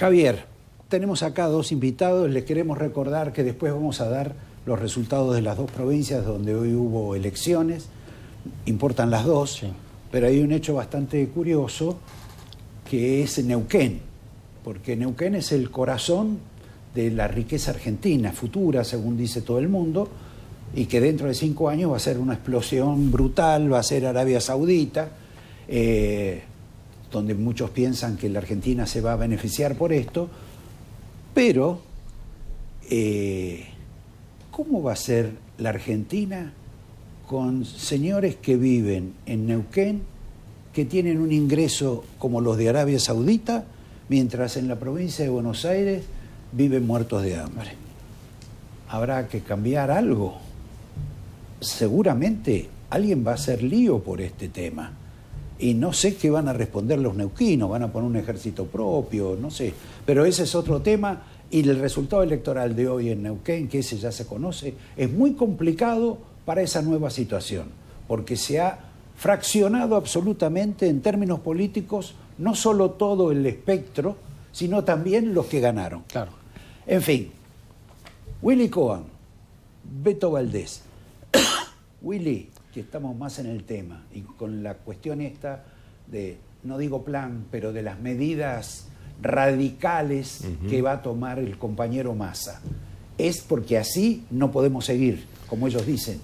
Javier, tenemos acá dos invitados. Les queremos recordar que después vamos a dar los resultados de las dos provincias donde hoy hubo elecciones. Importan las dos, pero hay un hecho bastante curioso que es Neuquén, porque Neuquén es el corazón de la riqueza argentina, futura, según dice todo el mundo, y que dentro de cinco años va a ser una explosión brutal, va a ser Arabia Saudita. Eh, donde muchos piensan que la Argentina se va a beneficiar por esto, pero eh, ¿cómo va a ser la Argentina con señores que viven en Neuquén, que tienen un ingreso como los de Arabia Saudita, mientras en la provincia de Buenos Aires viven muertos de hambre? Habrá que cambiar algo. Seguramente alguien va a hacer lío por este tema y no sé qué van a responder los neuquinos, van a poner un ejército propio, no sé. Pero ese es otro tema y el resultado electoral de hoy en Neuquén, que ese ya se conoce, es muy complicado para esa nueva situación, porque se ha fraccionado absolutamente en términos políticos no solo todo el espectro, sino también los que ganaron. Claro. En fin, Willy Cohen, Beto Valdés, Willy, que estamos más en el tema y con la cuestión esta de, no digo plan, pero de las medidas radicales que va a tomar el compañero Massa. Es porque así no podemos seguir, como ellos dicen.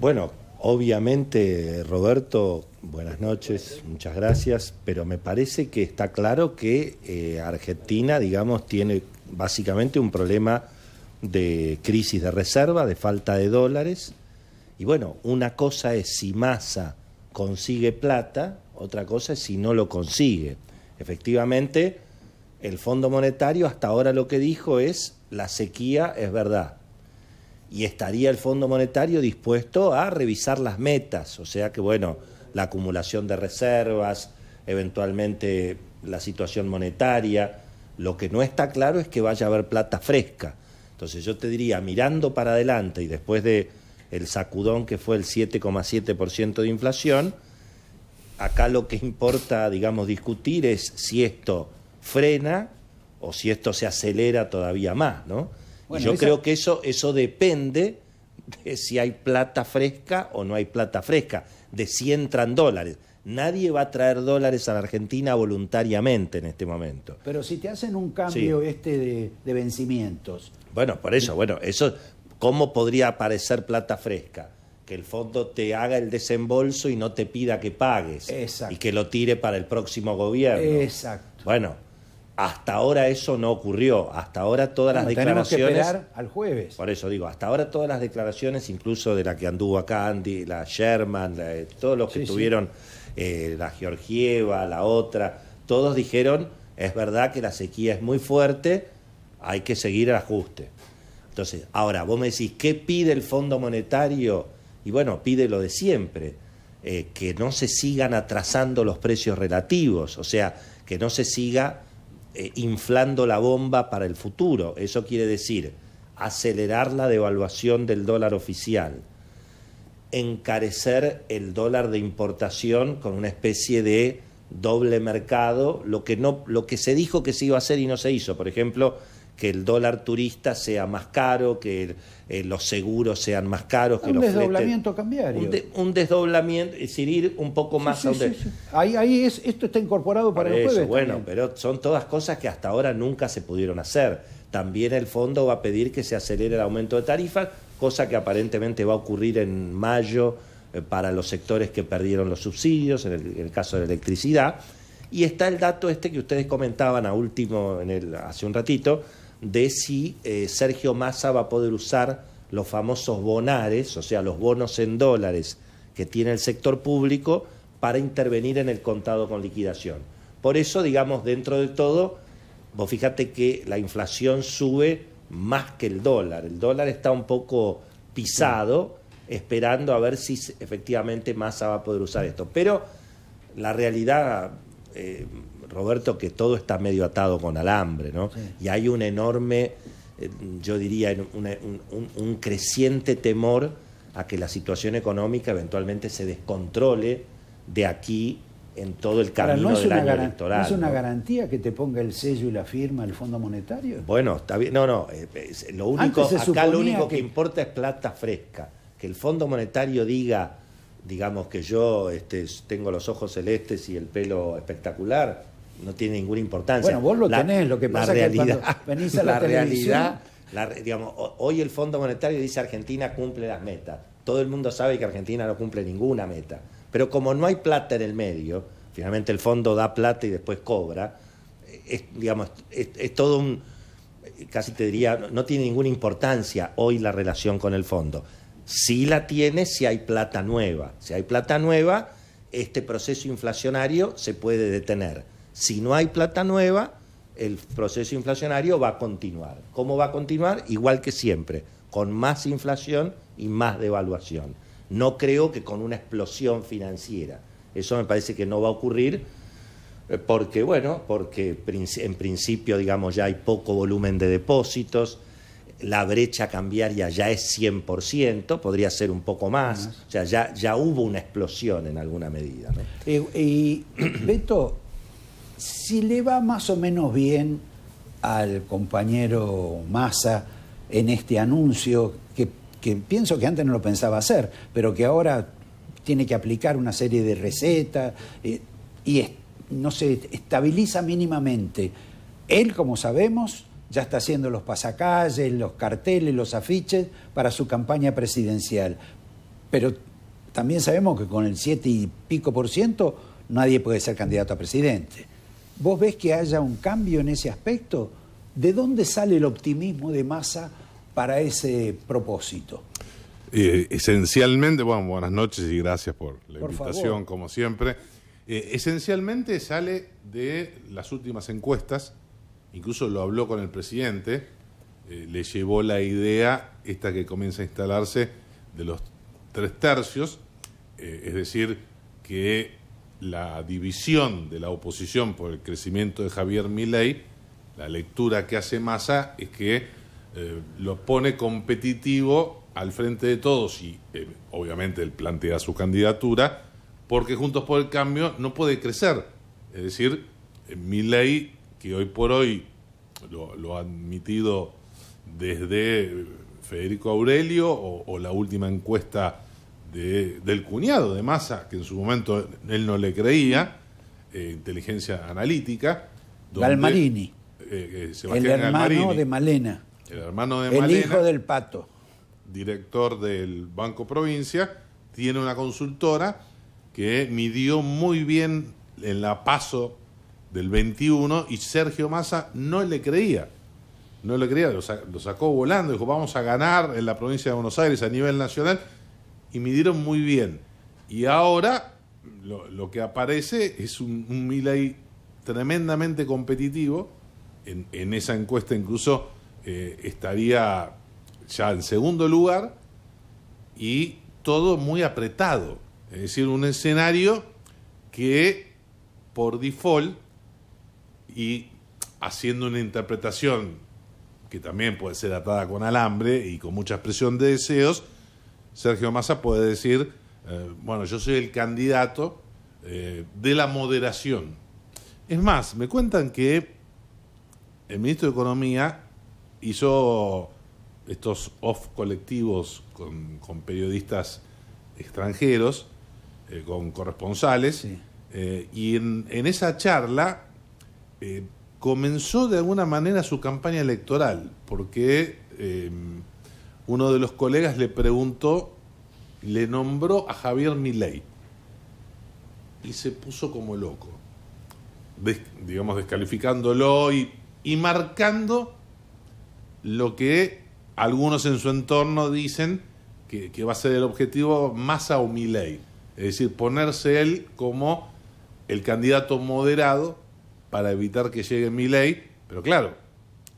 Bueno, obviamente, Roberto, buenas noches, muchas gracias, pero me parece que está claro que eh, Argentina, digamos, tiene básicamente un problema de crisis de reserva, de falta de dólares, y bueno, una cosa es si Massa consigue plata, otra cosa es si no lo consigue. Efectivamente, el Fondo Monetario hasta ahora lo que dijo es la sequía es verdad. Y estaría el Fondo Monetario dispuesto a revisar las metas, o sea que bueno, la acumulación de reservas, eventualmente la situación monetaria, lo que no está claro es que vaya a haber plata fresca. Entonces yo te diría, mirando para adelante y después de el sacudón que fue el 7,7% de inflación. Acá lo que importa, digamos, discutir es si esto frena o si esto se acelera todavía más, ¿no? yo creo que eso, eso depende de si hay plata fresca o no hay plata fresca, de si entran dólares. Nadie va a traer dólares a la Argentina voluntariamente en este momento. Pero si te hacen un cambio este de, vencimientos. Bueno, por eso, bueno, eso ¿Cómo podría aparecer plata fresca? que el fondo te haga el desembolso y no te pida que pagues y que lo tire para el próximo gobierno. Exacto. Bueno, hasta ahora eso no ocurrió. Hasta ahora todas las declaraciones. Tenemos que esperar al jueves. Por eso digo, hasta ahora todas las declaraciones, incluso de la que anduvo acá Andy, la Sherman, todos los que tuvieron, eh, la Georgieva, la otra, todos dijeron: es verdad que la sequía es muy fuerte, hay que seguir el ajuste. Entonces, ahora vos me decís, ¿qué pide el Fondo Monetario? Y bueno, pide lo de siempre, eh, que no se sigan atrasando los precios relativos, o sea, que no se siga eh, inflando la bomba para el futuro. Eso quiere decir acelerar la devaluación del dólar oficial, encarecer el dólar de importación con una especie de doble mercado, lo que, no, lo que se dijo que se iba a hacer y no se hizo. Por ejemplo, que el dólar turista sea más caro, que eh, los seguros sean más caros. Que un desdoblamiento cambiario. Un, desdoblamiento, es decir, ir un poco más ahí, ahí es, esto está incorporado para el eso, jueves Bueno, pero son todas cosas que hasta ahora nunca se pudieron hacer. También el fondo va a pedir que se acelere el aumento de tarifas, cosa que aparentemente va a ocurrir en mayo eh, para los sectores que perdieron los subsidios, en el, caso de la electricidad. Y está el dato este que ustedes comentaban a último, en el, hace un ratito, de si eh, Sergio Massa va a poder usar los famosos bonares, o sea, los bonos en dólares que tiene el sector público para intervenir en el contado con liquidación. Por eso, digamos, dentro de todo, vos fíjate que la inflación sube más que el dólar. El dólar está un poco pisado, esperando a ver si efectivamente Massa va a poder usar esto. Pero la realidad eh, Roberto, que todo está medio atado con alambre, ¿no? Y hay un enorme, eh, yo diría, un, creciente temor a que la situación económica eventualmente se descontrole de aquí en todo el camino del año electoral. ¿No es una garantía que te ponga el sello y la firma el Fondo Monetario? Bueno, está bien. No, no. Eh, lo único, acá lo único que... importa es plata fresca. Que el Fondo Monetario diga digamos que yo este, tengo los ojos celestes y el pelo espectacular, no tiene ninguna importancia. Bueno, vos lo tenés, lo que pasa la realidad, venís a la, realidad, hoy el Fondo Monetario dice Argentina cumple las metas. Todo el mundo sabe que Argentina no cumple ninguna meta. Pero como no hay plata en el medio, finalmente el fondo da plata y después cobra, es, digamos, es todo un, casi te diría, no tiene ninguna importancia hoy la relación con el fondo. Sí la tiene si hay plata nueva. Si hay plata nueva, este proceso inflacionario se puede detener si no hay plata nueva, el proceso inflacionario va a continuar. ¿Cómo va a continuar? Igual que siempre, con más inflación y más devaluación. No creo que con una explosión financiera. Eso me parece que no va a ocurrir eh, porque, bueno, porque en principio, digamos, ya hay poco volumen de depósitos, la brecha cambiaria ya es 100%, podría ser un poco más, o sea, ya, ya hubo una explosión en alguna medida. Eh, y Beto, si le va más o menos bien al compañero Massa en este anuncio, que, pienso que antes no lo pensaba hacer, pero que ahora tiene que aplicar una serie de recetas eh, y no se estabiliza mínimamente. Él, como sabemos, ya está haciendo los pasacalles, los carteles, los afiches para su campaña presidencial. Pero también sabemos que con el 7 y pico por ciento nadie puede ser candidato a presidente. ¿Vos ves que haya un cambio en ese aspecto? ¿De dónde sale el optimismo de masa para ese propósito? Eh, esencialmente, bueno, buenas noches y gracias por la invitación, como siempre. Eh, esencialmente sale de las últimas encuestas, incluso lo habló con el presidente, eh, le llevó la idea, esta que comienza a instalarse, de los tres tercios, es decir, que la división de la oposición por el crecimiento de Javier Milei, la lectura que hace Massa es que eh, lo pone competitivo al frente de todos y eh, obviamente él plantea su candidatura porque Juntos por el Cambio no puede crecer. Es decir, eh, Milei, que hoy por hoy lo, ha admitido desde Federico Aurelio o la última encuesta del cuñado de Massa, que en su momento él no le creía, eh, inteligencia analítica. Eh, eh, el hermano de Malena. El hermano de Malena. El hijo del pato. Director del Banco Provincia, tiene una consultora que midió muy bien en la paso del 21 y Sergio Massa no le creía. No le creía, lo, sacó volando, dijo, vamos a ganar en la provincia de Buenos Aires a nivel nacional y midieron muy bien. Y ahora lo, que aparece es un, un tremendamente competitivo. En, esa encuesta incluso eh, estaría ya en segundo lugar y todo muy apretado. Es decir, un escenario que por default y haciendo una interpretación que también puede ser atada con alambre y con mucha expresión de deseos, Sergio Massa puede decir, eh, bueno, yo soy el candidato eh, de la moderación. Es más, me cuentan que el ministro de Economía hizo estos off colectivos con, periodistas extranjeros, eh, con corresponsales, y en, esa charla comenzó de alguna manera su campaña electoral, porque uno de los colegas le preguntó, le nombró a Javier Milei y se puso como loco, digamos descalificándolo y, marcando lo que algunos en su entorno dicen que, va a ser el objetivo más a Milei, es decir, ponerse él como el candidato moderado para evitar que llegue Milei, pero claro,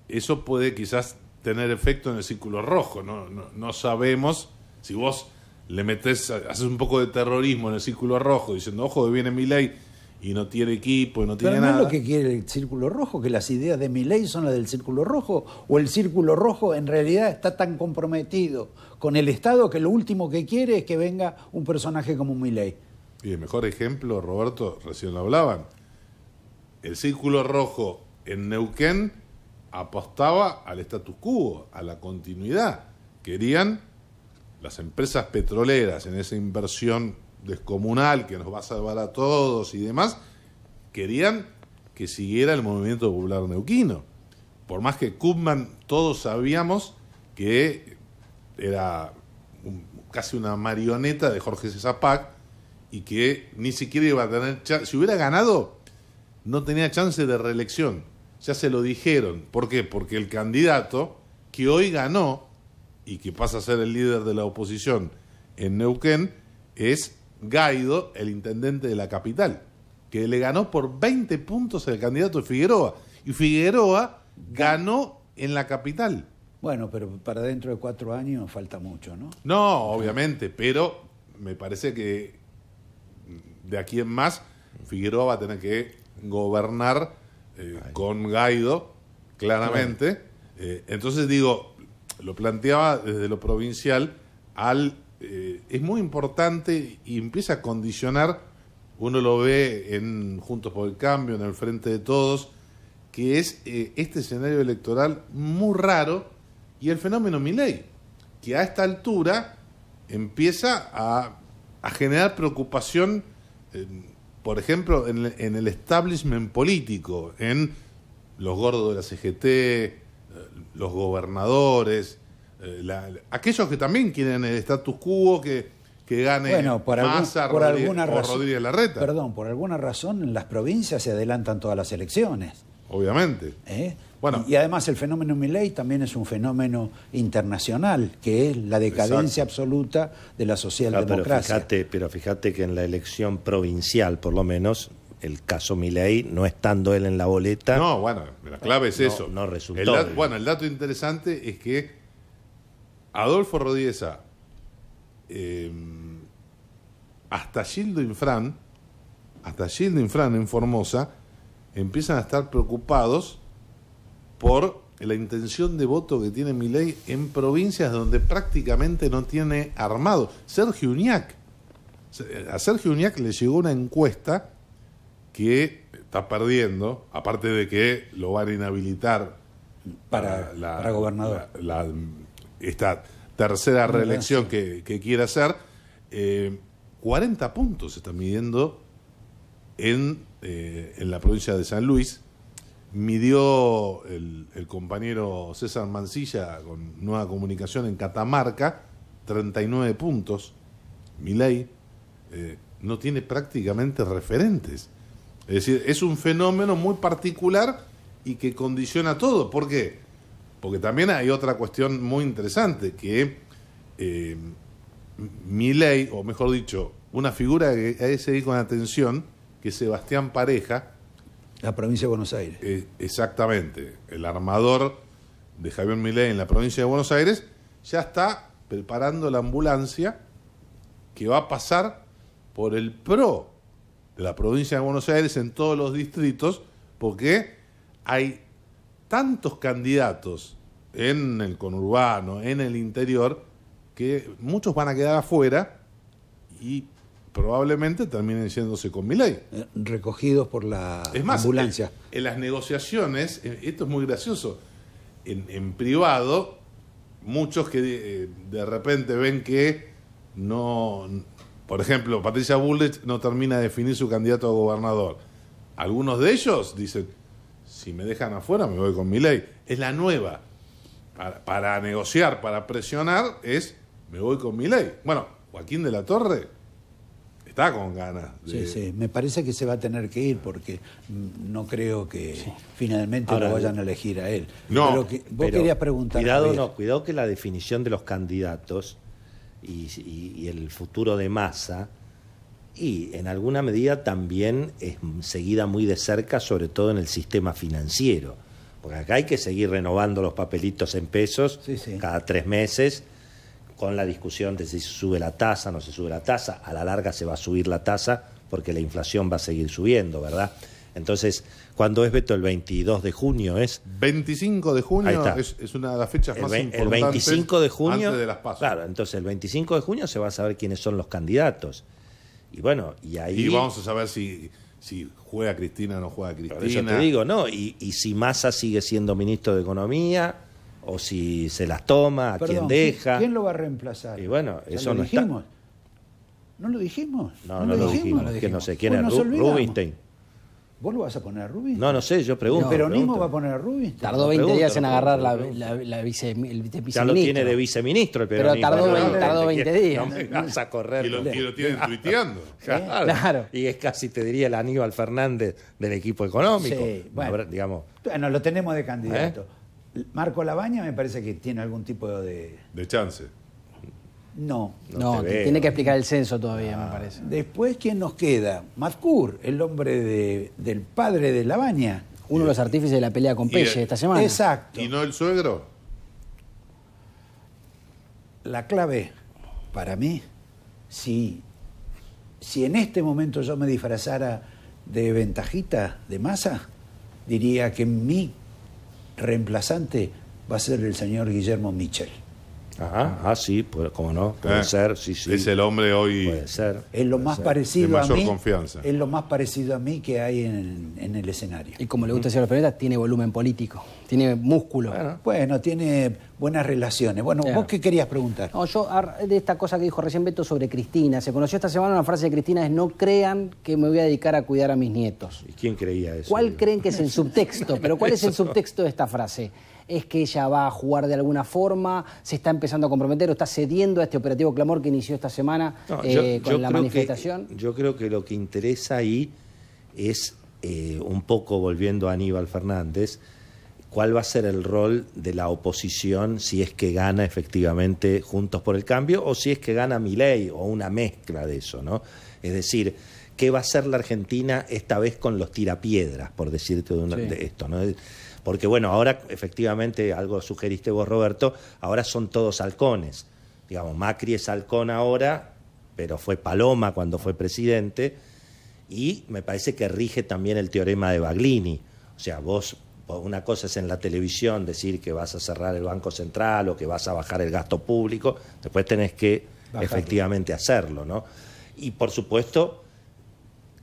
eso puede quizás tener efecto en el círculo rojo. No, no, sabemos si vos le metes, haces un poco de terrorismo en el círculo rojo diciendo, ojo, viene mi y no tiene equipo y no tiene Pero no es lo que quiere el Círculo Rojo, que las ideas de Milei son las del Círculo Rojo, o el Círculo Rojo en realidad está tan comprometido con el Estado que lo último que quiere es que venga un personaje como Milei. Y el mejor ejemplo, Roberto, recién lo hablaban, el Círculo Rojo en Neuquén apostaba al status quo, a la continuidad. Querían las empresas petroleras en esa inversión descomunal que nos va a salvar a todos y demás, querían que siguiera el movimiento popular neuquino. Por más que Koopman, todos sabíamos que era casi una marioneta de Jorge zapac y que ni siquiera iba a tener... Si hubiera ganado, no tenía chance de reelección ya se lo dijeron. ¿Por qué? Porque el candidato que hoy ganó y que pasa a ser el líder de la oposición en Neuquén es Gaido, el intendente de la capital, que le ganó por 20 puntos al candidato de Figueroa. Y Figueroa ganó en la capital. Bueno, pero para dentro de cuatro años falta mucho, ¿no? No, obviamente, pero me parece que de aquí en más Figueroa va a tener que gobernar eh, con Gaido, claramente. Eh, entonces digo, lo planteaba desde lo provincial al... Eh, es muy importante y empieza a condicionar, uno lo ve en Juntos por el Cambio, en el Frente de Todos, que es este escenario electoral muy raro y el fenómeno Miley que a esta altura empieza a, a generar preocupación por ejemplo, en, el establishment político, en los gordos de la CGT, eh, los gobernadores, eh, aquellos que también quieren el status quo, que, gane bueno, por Rodríguez, alguna razón, Rodríguez Larreta. Perdón, por alguna razón en las provincias se adelantan todas las elecciones. Obviamente. ¿Eh? Y, además el fenómeno Milley también es un fenómeno internacional, que es la decadencia absoluta de la ah, socialdemocracia. pero, fíjate, pero fíjate que en la elección provincial, por lo menos, el caso Milei, no estando él en la boleta. No, bueno, la clave es eso. No resultó. bueno, el dato interesante es que Adolfo Rodríguez em, hasta Gildo Infran, hasta Gildo Infran en Formosa, empiezan a estar preocupados por la intención de voto que tiene mi ley en provincias donde prácticamente no tiene armado. Sergio Uñac. A Sergio Uñac le llegó una encuesta que está perdiendo, aparte de que lo van a inhabilitar para, la, esta tercera reelección que, que quiere hacer. 40 eh, puntos se está midiendo en, eh, en la provincia de San Luis midió el, compañero César Mancilla con Nueva Comunicación en Catamarca, 39 puntos. Mi ley eh, no tiene prácticamente referentes. Es decir, es un fenómeno muy particular y que condiciona todo. ¿Por qué? Porque también hay otra cuestión muy interesante, que eh, mi ley, o mejor dicho, una figura que hay que seguir con atención, que es Sebastián Pareja, la provincia de Buenos Aires. Eh, exactamente. El armador de Javier Milei en la provincia de Buenos Aires ya está preparando la ambulancia que va a pasar por el PRO de la provincia de Buenos Aires en todos los distritos, porque hay tantos candidatos en el conurbano, en el interior, que muchos van a quedar afuera y probablemente terminen yéndose con mi ley. Eh, recogidos por la es más, ambulancia. En, las negociaciones, eh, esto es muy gracioso, en, privado, muchos que eh, de, repente ven que no, por ejemplo, Patricia Bullrich no termina de definir su candidato a gobernador. Algunos de ellos dicen, si me dejan afuera me voy con mi ley. Es la nueva. Para, negociar, para presionar, es me voy con mi ley. Bueno, Joaquín de la Torre está con ganas. Sí, sí, me parece que se va a tener que ir porque mm, no creo que finalmente lo vayan a elegir a él. No, pero preguntar. Cuidado, cuidado que la definición de los candidatos y, el futuro de masa y en alguna medida también es seguida muy de cerca, sobre todo en el sistema financiero. Porque acá hay que seguir renovando los papelitos en pesos cada tres meses con la discusión de si se sube la tasa, no se sube la tasa, a la larga se va a subir la tasa porque la inflación va a seguir subiendo, ¿verdad? Entonces, cuando es Beto? El 22 de junio es. 25 de junio es, es, una de las fechas el, más importantes. El 25 de junio. de las Claro, entonces el 25 de junio se va a saber quiénes son los candidatos. Y bueno, y ahí. Y vamos a saber si, juega Cristina o no juega Cristina. yo te digo, ¿no? Y, y si Massa sigue siendo ministro de Economía, o si se las toma, a quién deja. ¿quién, lo va a reemplazar? Y bueno, eso no Está... ¿No lo dijimos? No, no, lo, dijimos. dijimos. Que no sé quién es pues Rubinstein. ¿Vos lo vas a poner a Rubinstein? No, no sé, yo pregunto. ¿El peronismo va a poner a Rubinstein? Tardó 20 días en agarrar la, la, vice, el viceministro. Ya lo tiene de viceministro el peronismo. Pero tardó, 20, días. No me vas a correr. Y lo, tienen tuiteando. Claro. Y es casi, te diría, el Aníbal Fernández del equipo económico. Sí, bueno. Digamos. Bueno, lo tenemos de candidato. ¿Eh? Marco Labaña me parece que tiene algún tipo de... De chance. No. No, tiene que explicar el censo todavía, me ah. parece. Después, ¿quién nos queda? Mazcur, el hombre del padre de Labaña. Uno de los artífices de la pelea con Pelle esta semana. Exacto. ¿Y no el suegro? La clave, para mí, si, si en este momento yo me disfrazara de ventajita, de masa, diría que mi reemplazante va a ser el señor Guillermo Michel. Ajá, ah, sí, pues, cómo no, puede eh, ser, sí, sí. Es el hombre hoy. Puede ser. Es lo más parecido a mí. Confianza. Es lo más parecido a mí que hay en, el escenario. Y como le gusta decir a los periodistas, tiene volumen político, tiene músculo. Bueno, tiene buenas relaciones. Bueno, ¿vos qué querías preguntar? yo de esta cosa que dijo recién Beto sobre Cristina. Se conoció esta semana una frase de Cristina es no crean que me voy a dedicar a cuidar a mis nietos. ¿Y quién creía eso? ¿Cuál creen que es el subtexto? Pero ¿cuál es el subtexto de esta frase? es que ella va a jugar de alguna forma, se está empezando a comprometer o está cediendo a este operativo clamor que inició esta semana eh, con la manifestación. yo creo que lo que interesa ahí es eh, un poco volviendo a Aníbal Fernández, cuál va a ser el rol de la oposición si es que gana efectivamente Juntos por el Cambio o si es que gana Miley o una mezcla de eso, ¿no? Es decir, ¿qué va a hacer la Argentina esta vez con los tirapiedras, por decirte de, esto, ¿no? Porque bueno, ahora efectivamente, algo sugeriste vos, Roberto, ahora son todos halcones. Digamos, Macri es halcón ahora, pero fue paloma cuando fue presidente. Y me parece que rige también el teorema de Baglini. O sea, vos, una cosa es en la televisión decir que vas a cerrar el Banco Central o que vas a bajar el gasto público, después tenés que efectivamente hacerlo, ¿no? Y por supuesto,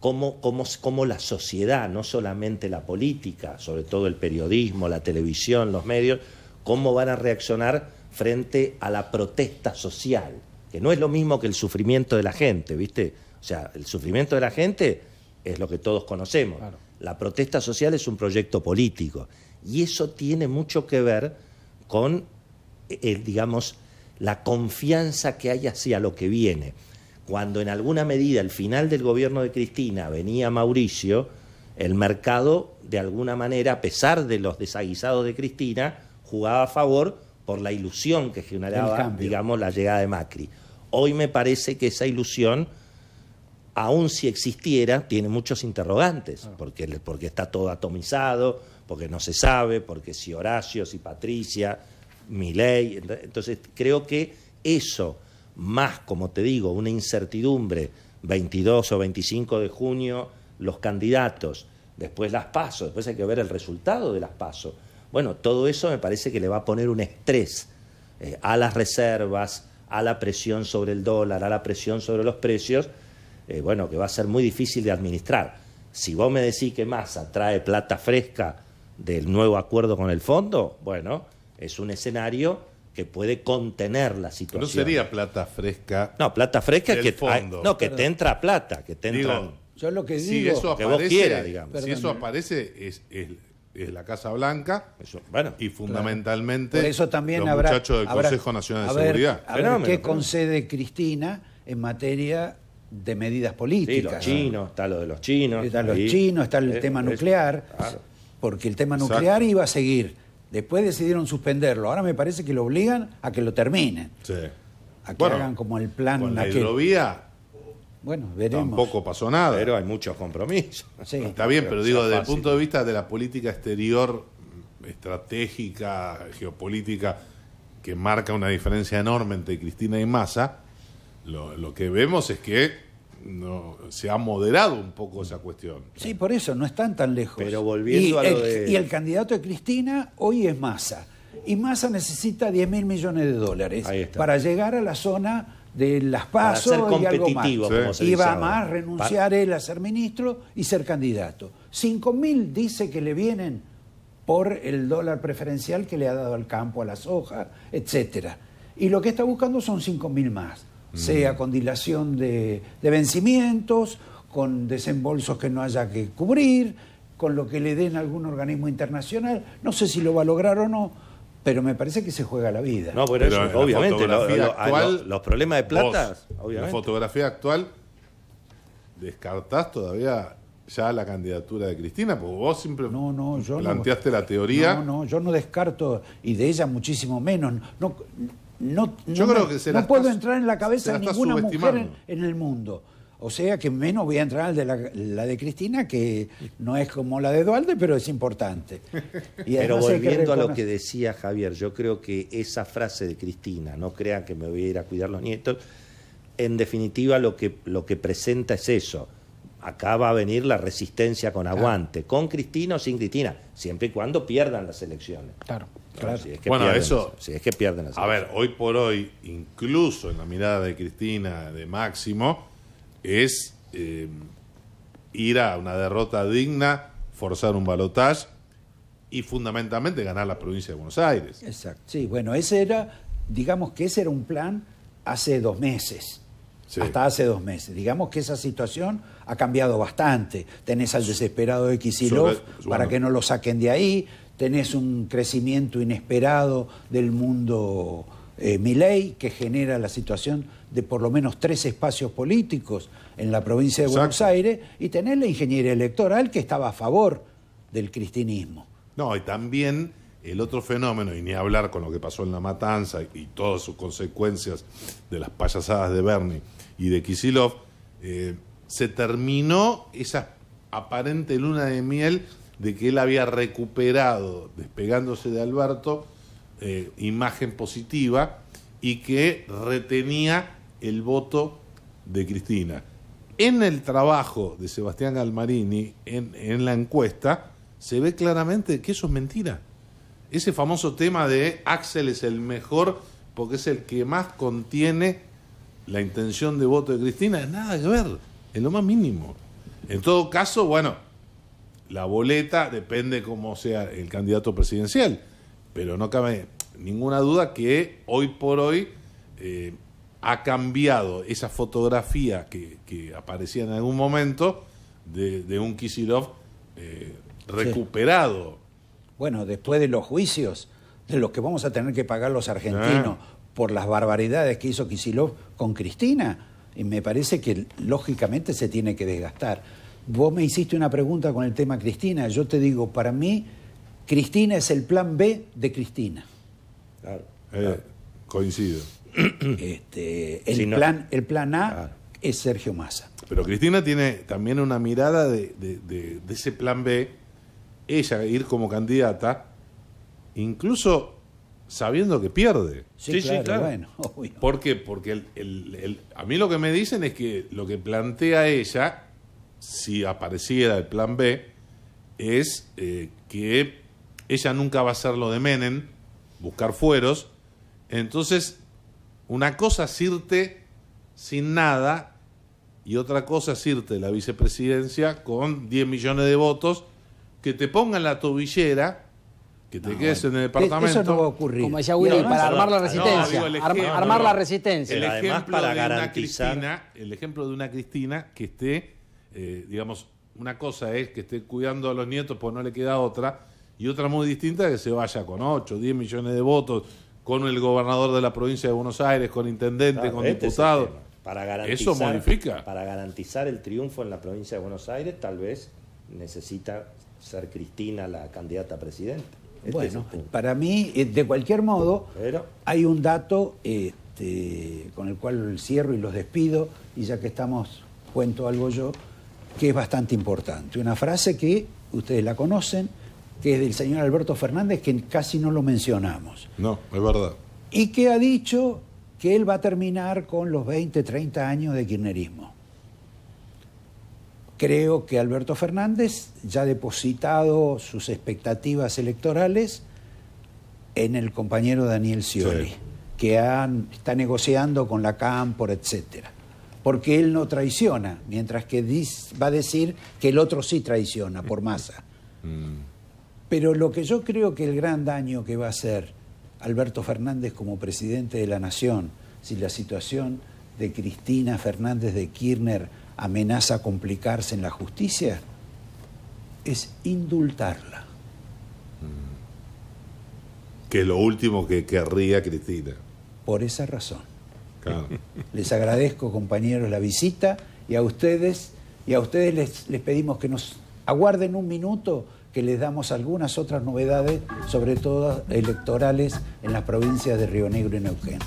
cómo, cómo, cómo la sociedad, no solamente la política, sobre todo el periodismo, la televisión, los medios, cómo van a reaccionar frente a la protesta social, que no es lo mismo que el sufrimiento de la gente, ¿viste? O sea, el sufrimiento de la gente es lo que todos conocemos. La protesta social es un proyecto político y eso tiene mucho que ver con, eh, eh, digamos, la confianza que hay hacia lo que viene. Cuando en alguna medida al final del gobierno de Cristina venía Mauricio, el mercado de alguna manera, a pesar de los desaguisados de Cristina, jugaba a favor por la ilusión que generaba, digamos, la llegada de Macri. Hoy me parece que esa ilusión, aun si existiera, tiene muchos interrogantes, ah. porque, porque está todo atomizado, porque no se sabe, porque si Horacio, si Patricia, Milei. Entonces creo que eso más, como te digo, una incertidumbre, 22 o 25 de junio los candidatos, después las pasos, después hay que ver el resultado de las pasos. Bueno, todo eso me parece que le va a poner un estrés eh, a las reservas, a la presión sobre el dólar, a la presión sobre los precios, eh, bueno, que va a ser muy difícil de administrar. Si vos me decís que Massa trae plata fresca del nuevo acuerdo con el fondo, bueno, es un escenario que puede contener la situación. No sería plata fresca. No, plata fresca que no que te entra plata, que entra. yo lo que digo, si eso aparece, que digamos. si eso ¿eh? aparece es, la Casa Blanca bueno, y fundamentalmente Por eso también habrá, muchachos del Consejo Nacional de Seguridad. qué concede Cristina en materia de medidas políticas. Sí, los chinos, está lo de los chinos. Está los chinos, está el eh, tema nuclear, porque el tema nuclear iba a seguir Después decidieron suspenderlo. Ahora me parece que lo obligan a que lo terminen. Sí. A que hagan como el plan. Con la Bueno, veremos. Tampoco pasó nada. Pero hay muchos compromisos. Está bien, pero, digo, desde el punto de vista de la política exterior, estratégica, geopolítica, que marca una diferencia enorme entre Cristina y Massa, lo que vemos es que no, se ha moderado un poco esa cuestión. Sí, por eso, no están tan lejos. Pero volviendo y a lo el, Y el candidato de Cristina hoy es Massa. Y Massa necesita 10 mil millones de dólares para llegar a la zona de las pasos y algo más. va más renunciar él a ser ministro y ser candidato. 5 mil dice que le vienen por el dólar preferencial que le ha dado al campo, a las hojas, etcétera. Y lo que está buscando son 5 mil más sea mm. con dilación de, vencimientos, con desembolsos que no haya que cubrir, con lo que le den algún organismo internacional. No sé si lo va a lograr o no, pero me parece que se juega la vida. No, pero, eso, obviamente, los problemas de plata, La fotografía actual, descartás todavía ya la candidatura de Cristina, porque vos siempre no, no, yo planteaste la teoría. No, no, yo no descarto, y de ella muchísimo menos no, creo que puedo entrar en la cabeza de ninguna mujer en, el mundo. O sea que menos voy a entrar en de la, de Cristina, que no es como la de Dualde, pero es importante. pero volviendo a lo que decía Javier, yo creo que esa frase de Cristina, no crean que me voy a ir a cuidar los nietos, en definitiva lo que, lo que presenta es eso acá va a venir la resistencia con aguante, con Cristina o sin Cristina, siempre y cuando pierdan las elecciones. Claro, claro. Si bueno, pierden, eso. Si es que pierden las elecciones. A ver, hoy por hoy, incluso en la mirada de Cristina, de Máximo, es eh, ir a una derrota digna, forzar un balotaje y fundamentalmente ganar la provincia de Buenos Aires. Exacto. Sí, bueno, ese era, digamos que ese era un plan hace dos meses hasta hace dos meses. Digamos que esa situación ha cambiado bastante. Tenés al desesperado de para que no lo saquen de ahí, tenés un crecimiento inesperado del mundo eh, Milei que genera la situación de por lo menos tres espacios políticos en la provincia de Buenos Aires y tenés la ingeniería electoral que estaba a favor del cristinismo. No, y también el otro fenómeno, y ni hablar con lo que pasó en la matanza y todas sus consecuencias de las payasadas de Bernie y de Kisilov, eh, se terminó esa aparente luna de miel de que él había recuperado, despegándose de Alberto, eh, imagen positiva y que retenía el voto de Cristina. En el trabajo de Sebastián Galmarini, en, en la encuesta, se ve claramente que eso es mentira. Ese famoso tema de Axel es el mejor porque es el que más contiene la intención de voto de Cristina es nada que ver, es lo más mínimo. En todo caso, bueno, la boleta depende cómo sea el candidato presidencial, pero no cabe ninguna duda que hoy por hoy eh, ha cambiado esa fotografía que, aparecía en algún momento de, un Kisilov eh, recuperado. Bueno, después de los juicios, de los que vamos a tener que pagar los argentinos. Ah por las barbaridades que hizo Kisilov con Cristina. Y me parece que lógicamente se tiene que desgastar. Vos me hiciste una pregunta con el tema Cristina. Yo te digo, para mí, Cristina es el plan B de Cristina. Claro. Eh, coincido. Este, el, plan, el plan A es Sergio Massa. Pero Cristina tiene también una mirada de ese plan B, ella ir como candidata, incluso sabiendo que pierde. Sí, claro. Porque a mí lo que me dicen es que lo que plantea ella, si apareciera el plan B, es eh, que ella nunca va a hacer lo de Menem, buscar fueros. Entonces, una cosa es irte sin nada y otra cosa es irte la vicepresidencia con 10 millones de votos que te pongan la tobillera que te ah, quedes en el departamento. Eso no Como decía Willy, para armar la resistencia. armar, la resistencia. El ejemplo, de una Cristina, el ejemplo de una Cristina que esté, eh, digamos, una cosa es que esté cuidando a los nietos porque no le queda otra, y otra muy distinta es que se vaya con 8, 10 millones de votos, con el gobernador de la provincia de Buenos Aires, con intendente, con este diputado. Para garantizar, Eso modifica. Para garantizar el triunfo en la provincia de Buenos Aires, tal vez necesita ser Cristina la candidata a presidente. Este bueno, para mí, eh, de cualquier modo, hay un dato este, con el cual cierro y los despido, y ya que estamos, cuento algo yo, que es bastante importante. Una frase que ustedes la conocen, que es del señor Alberto Fernández, que casi no lo mencionamos. No, es verdad. Y que ha dicho que él va a terminar con los 20, 30 años de kirchnerismo. Creo que Alberto Fernández ya ha depositado sus expectativas electorales en el compañero Daniel Scioli, que está negociando con la por etcétera. Porque él no traiciona, mientras que va a decir que el otro sí traiciona por mm. masa. Mm. Pero lo que yo creo que el gran daño que va a hacer Alberto Fernández como presidente de la Nación, si la situación de Cristina Fernández de Kirchner amenaza complicarse en la justicia es indultarla. Mm. Que es lo último que querría Cristina. Por esa razón. Les agradezco, compañeros, la visita y a ustedes, y a ustedes les, les pedimos que nos aguarden un minuto que les damos algunas otras novedades, sobre todo electorales, en las provincias de Río Negro y Neuquén.